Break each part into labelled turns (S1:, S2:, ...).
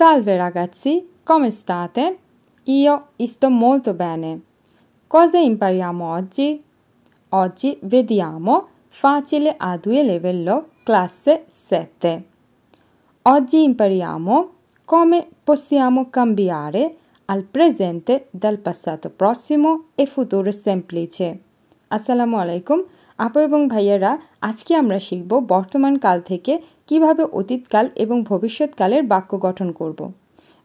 S1: Salve ragazzi, come state? Io sto molto bene. Cosa impariamo oggi? Oggi vediamo facile a due livello classe 7. Oggi impariamo come possiamo cambiare al presente dal passato prossimo e futuro semplice. Assalamu alaikum. আপু এবং ভাইয়েরা আজকে আমরা শিখব বর্তমান কাল থেকে কিভাবে অতীতকাল এবং ভবিষ্যৎকালের বাক্য গঠন করব।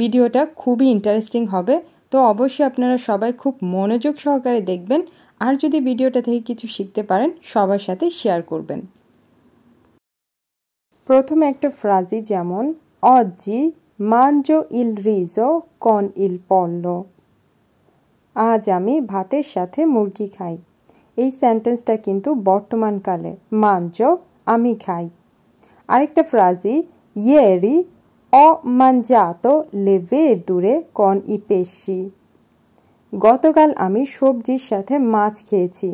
S1: ভিডিওটা খুবই ইন্টারেস্টিং হবে তো অবশ্যই আপনারা সবাই খুব মনোযোগ সহকারে দেখবেন আর যদি ভিডিওটা থেকে কিছু শিখতে পারেন সবার সাথে শেয়ার করবেন প্রথমে একটা ফ্রাজি যেমন অজি মানজো ইল রিজো কন ইল পল্ল আজ আমি ভাতের সাথে মুরগি খাই এই সেন্টেন্সটা কিন্তু বর্তমানকালে মানজো আমি খাই আরেকটা ফ্রাজি ইয়েরি অমাঞ্জাতো দূরে কন ইপেশি গতকাল আমি সবজির সাথে মাছ খেয়েছি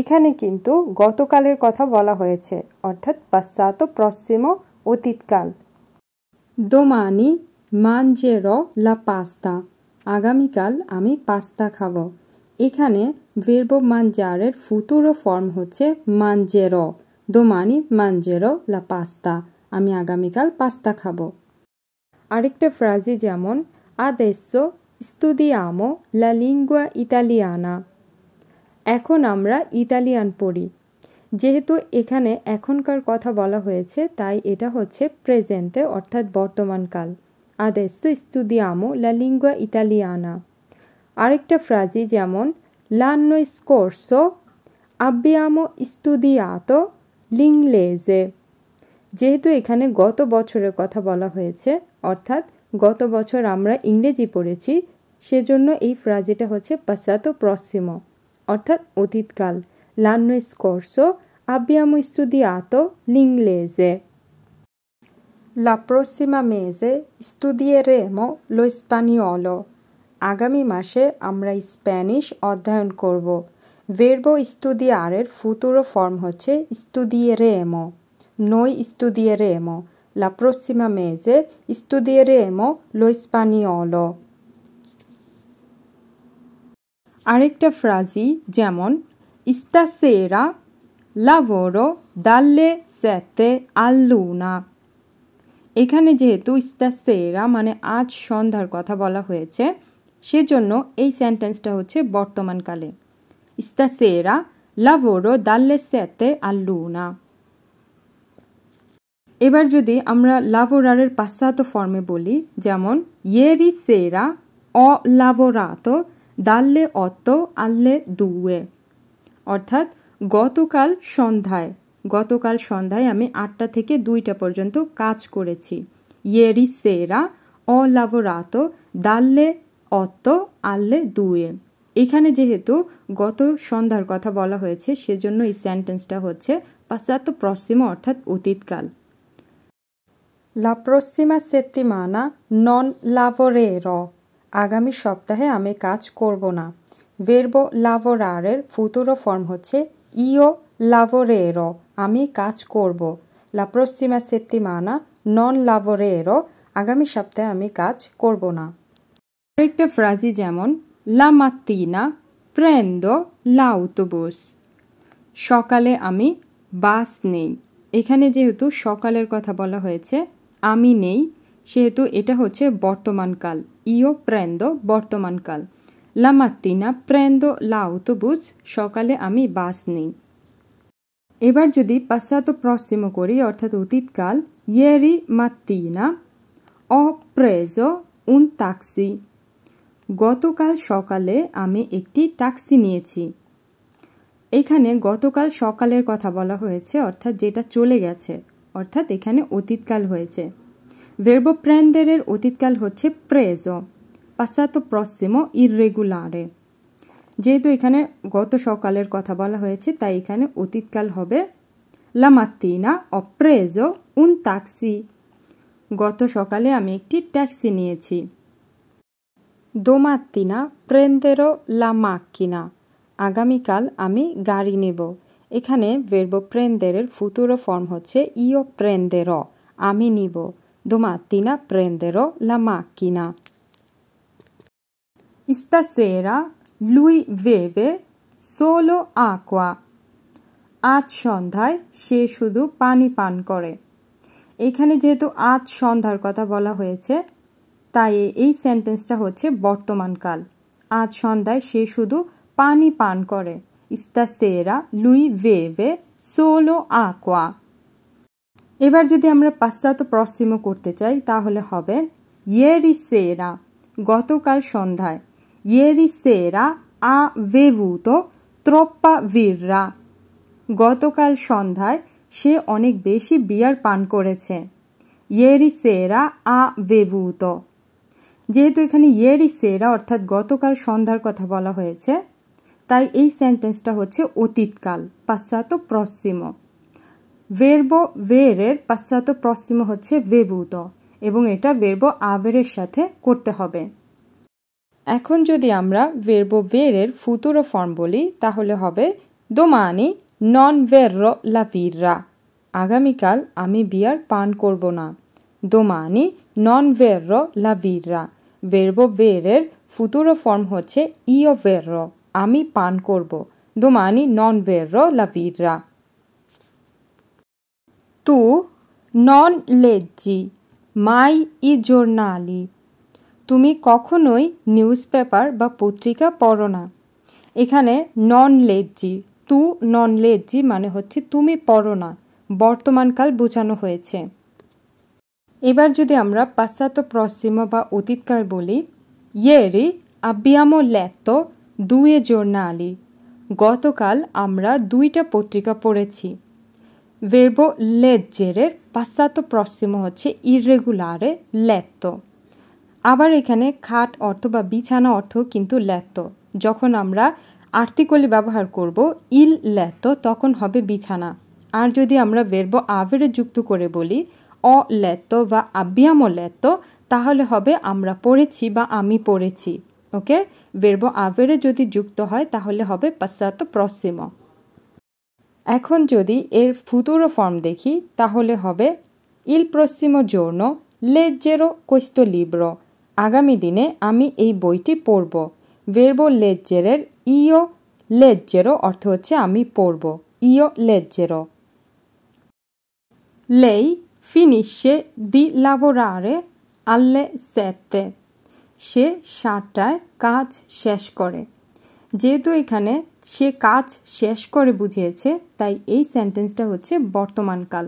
S1: এখানে কিন্তু গতকালের কথা বলা হয়েছে অর্থাৎ পাশ্চাত পশ্চিম অতীতকাল দোমানি মানজের লা পাস্তা আগামীকাল আমি পাস্তা খাব এখানে ভেরব মানজারের ফুতুরো ফর্ম হচ্ছে মানজের দোমানি মাঞ্জেরো লা পাস্তা আমি আগামীকাল পাস্তা খাব আরেকটা ফ্রাজি যেমন আদেশো স্তুদিয়ামো লা লিঙ্গুয়া ইতালিয়ানা এখন আমরা ইতালিয়ান পড়ি যেহেতু এখানে এখনকার কথা বলা হয়েছে তাই এটা হচ্ছে প্রেজেন্টে অর্থাৎ বর্তমানকাল আদেস্তো স্তুদিয়ামো লা লিঙ্গুয়া ইতালিয়ানা আরেকটা ফ্রাজি যেমন লান্ন স্কোর্সো আব্বিয়ামো স্তুদিয়াতো লিংলেজে যেহেতু এখানে গত বছরের কথা বলা হয়েছে অর্থাৎ গত বছর আমরা ইংরেজি পড়েছি সেজন্য এই ফ্রাজিটা হচ্ছে পাশ্চাত্য প্রসিম অর্থাৎ অতীতকাল লান্নো স্তুদি আত লিংলেজে লা প্রসিমা মেজে স্তুদিয়ে রেম লো spagnolo. আগামী মাসে আমরা স্প্যানিশ অধ্যয়ন করব ভেরবো ইস্তুদিয়ার এর ফুতুরো ফর্ম হচ্ছে ইস্তুদিয়ে এমো নই ইস্তুদিয়ে রে এমো লা প্রসিমা মেজে ইস্তুদিয়ে রে এমো লোইসপানিওলো আরেকটা ফ্রাজি যেমন ইস্তা সেরা লাভরো দাল্লে সেতে না এখানে যেহেতু ইস্তা সেরা মানে আজ সন্ধ্যার কথা বলা হয়েছে সেজন্য এই সেন্টেন্সটা হচ্ছে বর্তমানকালে Stasera lavoro dalle sette all'una. এবার যদি আমরা লাভোরারের পাশ্চাত্য ফর্মে বলি যেমন ইয়েরি সেরা অ লাভোরাত দাল্লে অত আল্লে দুয়ে অর্থাৎ গতকাল সন্ধ্যায় গতকাল সন্ধ্যায় আমি আটটা থেকে দুইটা পর্যন্ত কাজ করেছি ইয়েরি সেরা অ লাভোরাত দাল্লে অত আল্লে দুয়ে এখানে যেহেতু গত সন্ধ্যার কথা বলা হয়েছে সেজন্য এই সেন্টেন্সটা হচ্ছে পাশ্চাত্য প্রসিমা অর্থাৎ অতীতকাল লা প্রসিমা সেত্তিমানা নন লাভরে র আগামী সপ্তাহে আমি কাজ করব না বেরবো লাভোরারের ফুতুরো ফর্ম হচ্ছে ইও লাভরে র আমি কাজ করব লা প্রসিমা সেত্তিমানা নন লাভরে র আগামী সপ্তাহে আমি কাজ করব না আরেকটা ফ্রাজি যেমন La mattina prendo l'autobus. সকালে আমি বাস নেই এখানে যেহেতু সকালের কথা বলা হয়েছে আমি নেই সেহেতু এটা হচ্ছে বর্তমানকাল ইও প্রেন্দ বর্তমানকাল লা মাত্তিনা প্রেন্দ লা সকালে আমি বাস নেই এবার যদি পাশ্চাত্য প্রশ্চিম করি অর্থাৎ অতীতকাল ইয়েরি মাত্তিনা অ প্রেজো উন তাক্সি গতকাল সকালে আমি একটি ট্যাক্সি নিয়েছি এখানে গতকাল সকালের কথা বলা হয়েছে অর্থাৎ যেটা চলে গেছে অর্থাৎ এখানে অতীতকাল হয়েছে ভের্বোপ্র্যান্ডেরের অতীতকাল হচ্ছে প্রেজো পাশ্চাত্য প্রসিমো ইররেগুলারে যেহেতু এখানে গত সকালের কথা বলা হয়েছে তাই এখানে অতীতকাল হবে লামাত্তিনা অপ্রেজো উন তাক্সি গত সকালে আমি একটি ট্যাক্সি নিয়েছি দোমাত্তিনা প্রেন্দেরো লা মাক্কিনা আগামীকাল আমি গাড়ি নেব এখানে ভেরব প্রেন্দেরের ফুতুরো ফর্ম হচ্ছে ইও প্রেন্দের আমি নিব দোমাত্তিনা প্রেন্দেরো লা মাক্কিনা Stasera লুই বেবে সোলো আকোয়া আজ সন্ধ্যায় সে শুধু পানি পান করে এখানে যেহেতু আজ সন্ধ্যার কথা বলা হয়েছে তাই এই সেন্টেন্সটা হচ্ছে বর্তমানকাল আজ সন্ধ্যায় সে শুধু পানি পান করে ইস্তা সেরা লুই ভেভে সোলো আকোয়া এবার যদি আমরা পাশ্চাত্য প্রশ্নও করতে চাই তাহলে হবে ইয়েরি সেরা গতকাল সন্ধ্যায় ইয়েরি সেরা আ তো ত্রপ্পা বীররা গতকাল সন্ধ্যায় সে অনেক বেশি বিয়ার পান করেছে ইয়েরি সেরা আ তো যেহেতু এখানে ইয়েরই সেরা অর্থাৎ গতকাল সন্ধ্যার কথা বলা হয়েছে তাই এই সেন্টেন্সটা হচ্ছে অতীতকাল পাশ্চাত প্রসিমো ভেরবো ভেরের পাশ্চাত প্রসিমো হচ্ছে বেবুত এবং এটা বেরব আবেরের সাথে করতে হবে এখন যদি আমরা ভেরবো ভেরের ফুতুরো ফর্ম বলি তাহলে হবে দোমানি নন ভেরো লাপিররা আগামীকাল আমি বিয়ার পান করব না দোমানি নন ভেরো লাভিররা ভেরবো বেরের ফুতুরো ফর্ম হচ্ছে ইও ভেরর আমি পান করব দোমানি নন লা লাভিরা তু নন লেজি মাই ই জোর্নালি তুমি কখনোই নিউজ পেপার বা পত্রিকা পড়ো না এখানে নন লেজি তু নন লেজি মানে হচ্ছে তুমি পড়ো না বর্তমানকাল বোঝানো হয়েছে এবার যদি আমরা পাশ্চাত্য পশ্চিম বা অতীতকাল বলি ইয়েরি আব্যামো ল্যাত দুয়ে জোর্নালি গতকাল আমরা দুইটা পত্রিকা পড়েছি ভেরব লেজ্জেরের পাশ্চাত্য পশ্চিম হচ্ছে ইরেগুলারে ল্যাত আবার এখানে খাট অর্থ বা বিছানা অর্থ কিন্তু ল্যাত যখন আমরা আর্থিকলি ব্যবহার করব ইল ল্যাত তখন হবে বিছানা আর যদি আমরা ভেরব আভেরে যুক্ত করে বলি অ বা আব্যামো লেতো তাহলে হবে আমরা পড়েছি বা আমি পড়েছি ওকে বেরবো আবেরে যদি যুক্ত হয় তাহলে হবে পাশ্চাত প্রসিম এখন যদি এর ফুতুরো ফর্ম দেখি তাহলে হবে ইল প্রসিম জৌর্ণ লেজ্জেরো কৈস্ত লিব্র আগামী দিনে আমি এই বইটি পড়ব বেরব লেজ্জের ইও লেজ্জেরো অর্থ হচ্ছে আমি পড়ব ইও লেজ্জেরো লেই finisce di lavorare alle sette সে সাতটায় কাজ শেষ করে যেহেতু এখানে সে কাজ শেষ করে বুঝিয়েছে তাই এই সেন্টেন্সটা হচ্ছে বর্তমানকাল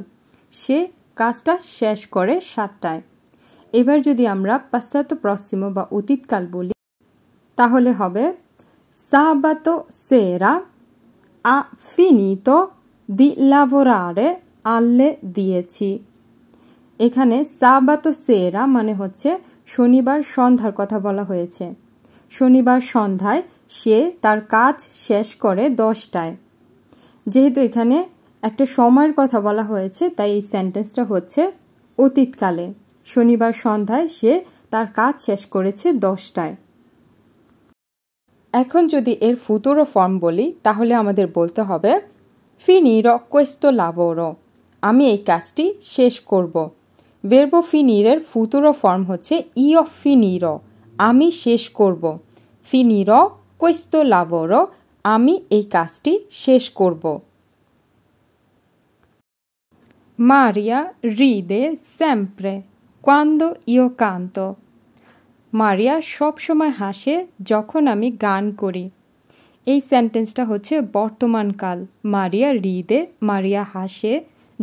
S1: সে কাজটা শেষ করে সাতটায় এবার যদি আমরা পাশ্চাত্য প্রসিম বা অতীতকাল বলি তাহলে হবে সাবাতো সেরা আ ফিনিতো দি লাভোরারে আল্লে দিয়েছি এখানে সাবাত সেরা মানে হচ্ছে শনিবার সন্ধ্যার কথা বলা হয়েছে শনিবার সন্ধ্যায় সে তার কাজ শেষ করে দশটায় যেহেতু এখানে একটা সময়ের কথা বলা হয়েছে তাই এই সেন্টেন্সটা হচ্ছে অতীতকালে শনিবার সন্ধ্যায় সে তার কাজ শেষ করেছে দশটায় এখন যদি এর ফুতুরো ফর্ম বলি তাহলে আমাদের বলতে হবে ফিনি রকোয়েস্ত লাভরো আমি এই কাজটি শেষ করবো ভেরবো ফিনিরের ফুতুরো ফর্ম হচ্ছে ই অফ ফিনির আমি শেষ করব ফিনির কৈস্ত লাভর আমি এই কাজটি শেষ করব মারিয়া রিদে স্যাম্প্রে কান্দ ইও কান্ত মারিয়া সবসময় হাসে যখন আমি গান করি এই সেন্টেন্সটা হচ্ছে বর্তমানকাল মারিয়া রিদে মারিয়া হাসে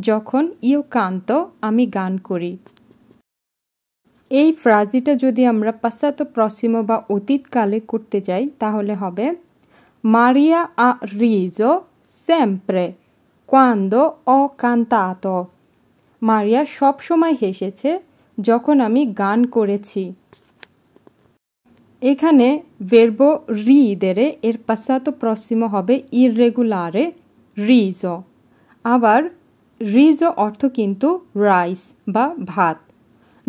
S1: যখন ইও কান্ত আমি গান করি এই ফ্রাজিটা যদি আমরা পাশ্চাত্য প্রসিম বা অতীতকালে করতে যাই তাহলে হবে মারিয়া আ রিজো স্যাম্প্রে কান্দো অ কান্তাত মারিয়া সব সময় হেসেছে যখন আমি গান করেছি এখানে বেরব রি দেরে এর পাশ্চাত্য প্রসিম হবে ইররেগুলারে রিজো আবার রিজও অর্থ কিন্তু রাইস বা ভাত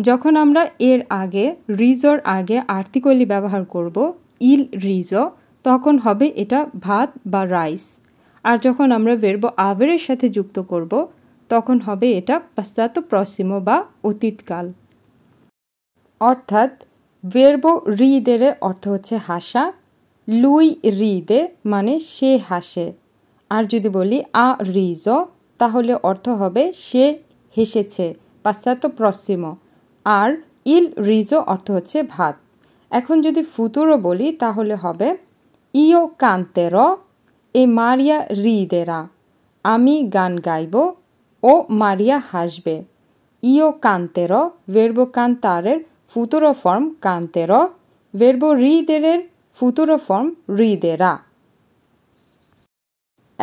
S1: যখন আমরা এর আগে রিজোর আগে আর্তিকলি ব্যবহার করব ইল রিজো তখন হবে এটা ভাত বা রাইস আর যখন আমরা বেরবো আবেরের সাথে যুক্ত করব তখন হবে এটা পাশ্চাত্য প্রসিম বা অতীতকাল অর্থাৎ বেরবো রিদের অর্থ হচ্ছে হাসা লুই রিদে মানে সে হাসে আর যদি বলি আ রিজো তাহলে অর্থ হবে সে হেসেছে পাশ্চাত্য প্রসিম আর ইল রিজো অর্থ হচ্ছে ভাত এখন যদি ফুতুরো বলি তাহলে হবে ইও কান্তের এ মারিয়া রিদেরা আমি গান গাইব ও মারিয়া হাসবে ইও কান্তের ভেরব কান্তারের ফুতুরো ফর্ম কান্তের ভেরব রিদেরের ফুতুরো ফর্ম রিদেরা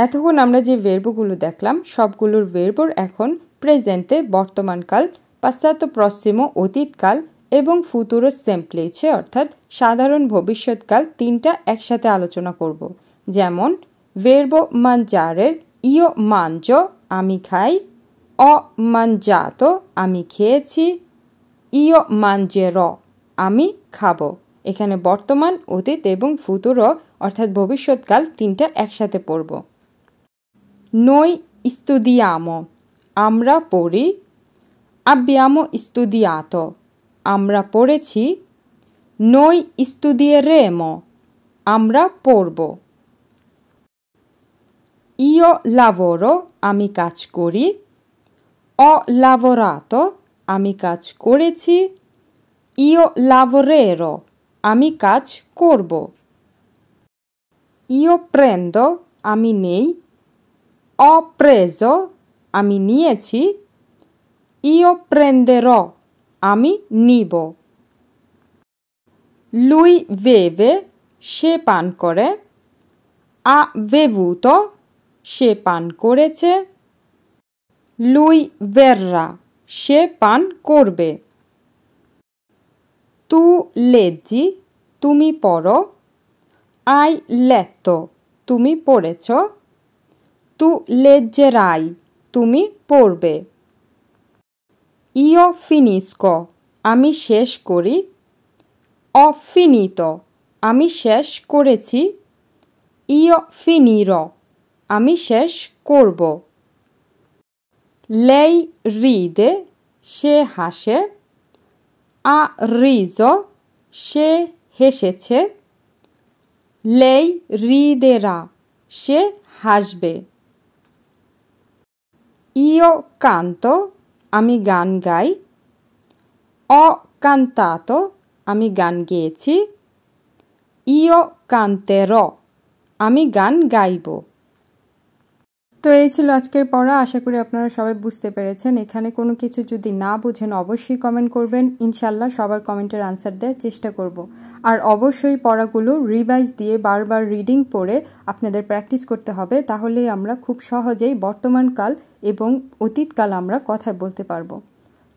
S1: এতক্ষণ আমরা যে ভেরবগুলো দেখলাম সবগুলোর ভেরবর এখন প্রেজেন্টে বর্তমানকাল পাশ্চাত্য পশ্চিম অতীতকাল এবং ফুতুরো সেম্পলিছে অর্থাৎ সাধারণ ভবিষ্যৎকাল তিনটা একসাথে আলোচনা করব যেমন ভেরব মানজারের ইয় মাঞ্জ আমি খাই অ মানজাত আমি খেয়েছি ইয় মানজে র আমি খাবো এখানে বর্তমান অতীত এবং ফুতুর অর্থাৎ ভবিষ্যৎকাল তিনটা একসাথে পড়বো Noi studiamo. Amra pori. Abbiamo studiato. Amra poreci. Noi studieremo. Amra porbo. Io lavoro. Ami কাজ Ho lavorato. Ami কাজ Io lavorerò. Ami কাজ করব. Io prendo. Ami nei. ho আমি নিয়েছি ইও প্রেন্দের আমি নিব লুই বেবে সে পান করে আ তো সে পান করেছে লুই বেররা সে পান করবে তু লেজি তুমি পড়ো আই লেত তুমি পড়েছ Tu leggerai. তুমি পড়বে ইও ফিনিস্ক আমি শেষ করি অফিনিত আমি শেষ করেছি ইয় ফিনির আমি শেষ করব লেই রিদে সে হাসে আ রিজ সে হেসেছে লেই রিদেরা সে হাসবে Io canto, আমি গান গাই Ho cantato, আমি গান গেয়েছি Io canterò, আমি গান গাইব তো এই ছিল আজকের পড়া আশা করি আপনারা সবাই বুঝতে পেরেছেন এখানে কোনো কিছু যদি না বুঝেন অবশ্যই কমেন্ট করবেন ইনশাল্লাহ সবার কমেন্টের আনসার দেওয়ার চেষ্টা করব আর অবশ্যই পড়াগুলো রিভাইজ দিয়ে বারবার রিডিং পড়ে আপনাদের প্র্যাকটিস করতে হবে তাহলেই আমরা খুব সহজেই বর্তমানকাল এবং অতীতকাল আমরা কথায় বলতে পারবো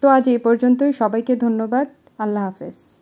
S1: তো আজ এই পর্যন্তই সবাইকে ধন্যবাদ আল্লাহ হাফেজ